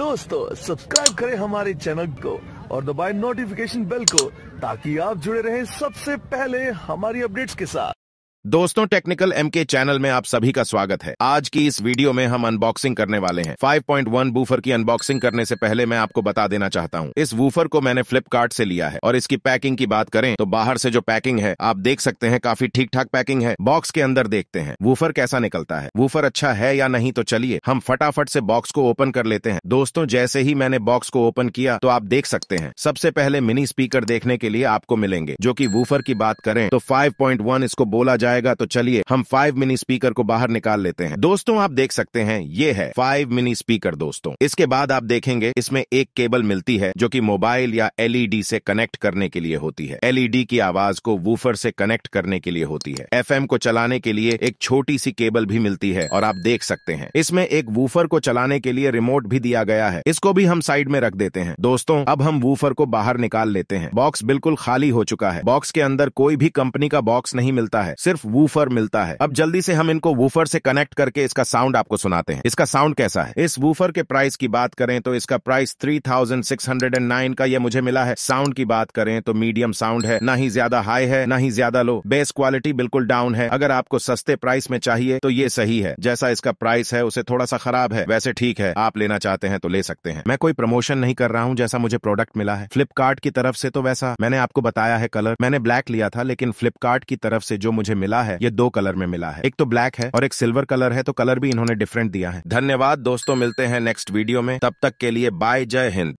दोस्तों सब्सक्राइब करें हमारे चैनल को और दबाएं नोटिफिकेशन बेल को ताकि आप जुड़े रहें सबसे पहले हमारी अपडेट्स के साथ दोस्तों टेक्निकल एम के चैनल में आप सभी का स्वागत है आज की इस वीडियो में हम अनबॉक्सिंग करने वाले हैं 5.1 बूफर की अनबॉक्सिंग करने से पहले मैं आपको बता देना चाहता हूं इस वूफर को मैंने फ्लिपकार्ट से लिया है और इसकी पैकिंग की बात करें तो बाहर से जो पैकिंग है आप देख सकते हैं काफी ठीक ठाक पैकिंग है बॉक्स के अंदर देखते हैं वूफर कैसा निकलता है वूफर अच्छा है या नहीं तो चलिए हम फटाफट से बॉक्स को ओपन कर लेते हैं दोस्तों जैसे ही मैंने बॉक्स को ओपन किया तो आप देख सकते हैं सबसे पहले मिनी स्पीकर देखने के लिए आपको मिलेंगे जो की वूफर की बात करें तो फाइव इसको बोला जाए जाएगा तो चलिए हम फाइव मिनी स्पीकर को बाहर निकाल लेते हैं दोस्तों आप देख सकते हैं ये है फाइव मिनी स्पीकर दोस्तों इसके बाद आप देखेंगे इसमें एक केबल मिलती है जो की मोबाइल या एलईडी e से कनेक्ट करने के लिए होती है एलईडी e की आवाज को वूफर से कनेक्ट करने के लिए होती है एफ को चलाने के लिए एक छोटी सी केबल भी मिलती है और आप देख सकते हैं इसमें एक वूफर को चलाने के लिए रिमोट भी दिया गया है इसको भी हम साइड में रख देते हैं दोस्तों अब हम वूफर को बाहर निकाल लेते हैं बॉक्स बिल्कुल खाली हो चुका है बॉक्स के अंदर कोई भी कंपनी का बॉक्स नहीं मिलता है सिर्फ सिर्फ वूफर मिलता है अब जल्दी से हम इनको वूफर से कनेक्ट करके इसका साउंड आपको सुनाते हैं इसका साउंड कैसा है इस वूफर के प्राइस की बात करें तो इसका प्राइस 3609 का ये मुझे मिला है साउंड की बात करें तो मीडियम साउंड है ना ही ज्यादा हाई है ना ही ज्यादा लो बेस क्वालिटी बिल्कुल डाउन है अगर आपको सस्ते प्राइस में चाहिए तो ये सही है जैसा इसका प्राइस है उसे थोड़ा सा खराब है वैसे ठीक है आप लेना चाहते हैं तो ले सकते हैं मैं कोई प्रमोशन नहीं कर रहा हूँ जैसा मुझे प्रोडक्ट मिला है फ्लिपकार्ट की तरफ से तो वैसा मैंने आपको बताया है कलर मैंने ब्लैक लिया था लेकिन फ्लिपकार्ट की तरफ से जो मुझे मिला मिला है ये दो कलर में मिला है एक तो ब्लैक है और एक सिल्वर कलर है तो कलर भी इन्होंने डिफरेंट दिया है धन्यवाद दोस्तों मिलते हैं नेक्स्ट वीडियो में तब तक के लिए बाय जय हिंद